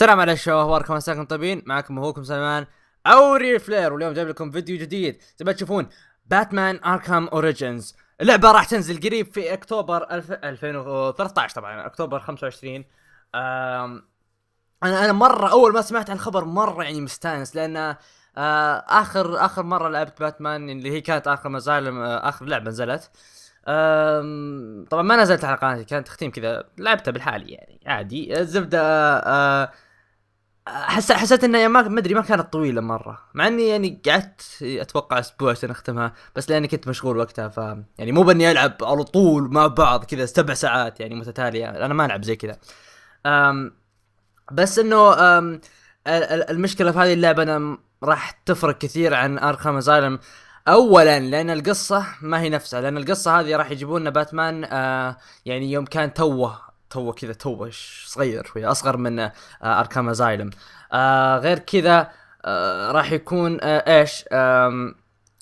السلام عليكم اخباركم مساكم طيبين معكم اخوكم سلمان او ريل فلير واليوم جايب لكم فيديو جديد زي ما تشوفون باتمان اركام اوريجنز اللعبه راح تنزل قريب في اكتوبر الف... 2013 طبعا اكتوبر 25 أم... انا انا مره اول ما سمعت عن الخبر مره يعني مستانس لان آه، اخر اخر مره لعبت باتمان اللي هي كانت اخر مزال اخر لعبه نزلت أم... طبعا ما نزلت على قناتي كانت تختيم كذا لعبتها بالحالي يعني عادي الزبده أه... حس حسيت انها يعني ما مدري ما كانت طويله مره مع اني يعني قعدت اتوقع اسبوع عشان اختمها بس لاني كنت مشغول وقتها ف يعني مو باني العب على طول مع بعض كذا سبع ساعات يعني متتاليه انا ما العب زي كذا بس انه المشكله في هذه اللعبه انا راح تفرق كثير عن ارخام ازايلم اولا لان القصه ما هي نفسها لان القصه هذه راح يجيبون لنا باتمان آه يعني يوم كان توه تو كذا تو صغير شوي اصغر من آه، اركام ازايلم آه، غير كذا آه، راح يكون ايش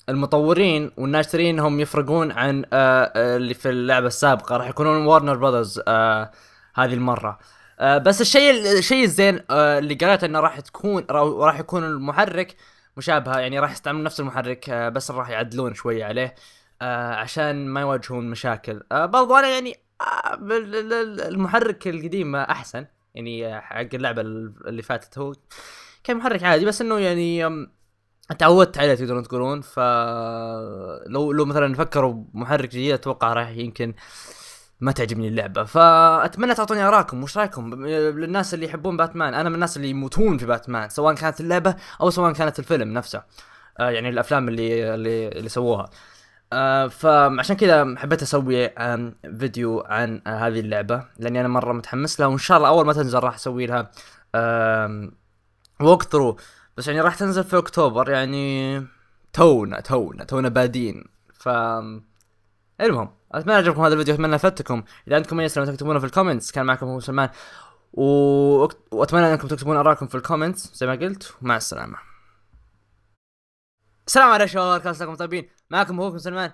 المطورين والناشرين هم يفرقون عن اللي في اللعبه السابقه راح يكونون وارنر براذرز هذه المره بس الشيء الشيء الزين اللي قريته انه راح تكون راح يكون المحرك مشابهه يعني راح يستعملون نفس المحرك بس راح يعدلون شويه عليه عشان ما يواجهون مشاكل برضو انا يعني المحرك القديم احسن يعني حق اللعبه اللي فاتت هو كان محرك عادي بس انه يعني تعودت عليه تقدرون تقولون ف لو لو مثلا فكروا بمحرك جديد اتوقع راح يمكن ما تعجبني اللعبه فاتمنى تعطوني اراءكم وش رايكم للناس اللي يحبون باتمان انا من الناس اللي يموتون في باتمان سواء كانت اللعبه او سواء كانت الفيلم نفسه آه، يعني الافلام اللي اللي, اللي سووها آه، فعشان كذا حبيت اسوي فيديو عن آه، هذه اللعبه لاني انا مره متحمس لها وان شاء الله اول ما تنزل راح اسوي لها ووك ثرو بس يعني راح تنزل في اكتوبر يعني تونا تونا تونا بادين ف المهم اتمنى عجبكم هذا الفيديو اتمنى فاتكم اذا عندكم اي اسئله تكتبونها في الكومنتس كان معكم هو سلمان و... واتمنى انكم تكتبون ارائكم في الكومنتس زي ما قلت ومع السلامه السلام عليكم شباب كيفكم طيبين معكم اخوكم سلمان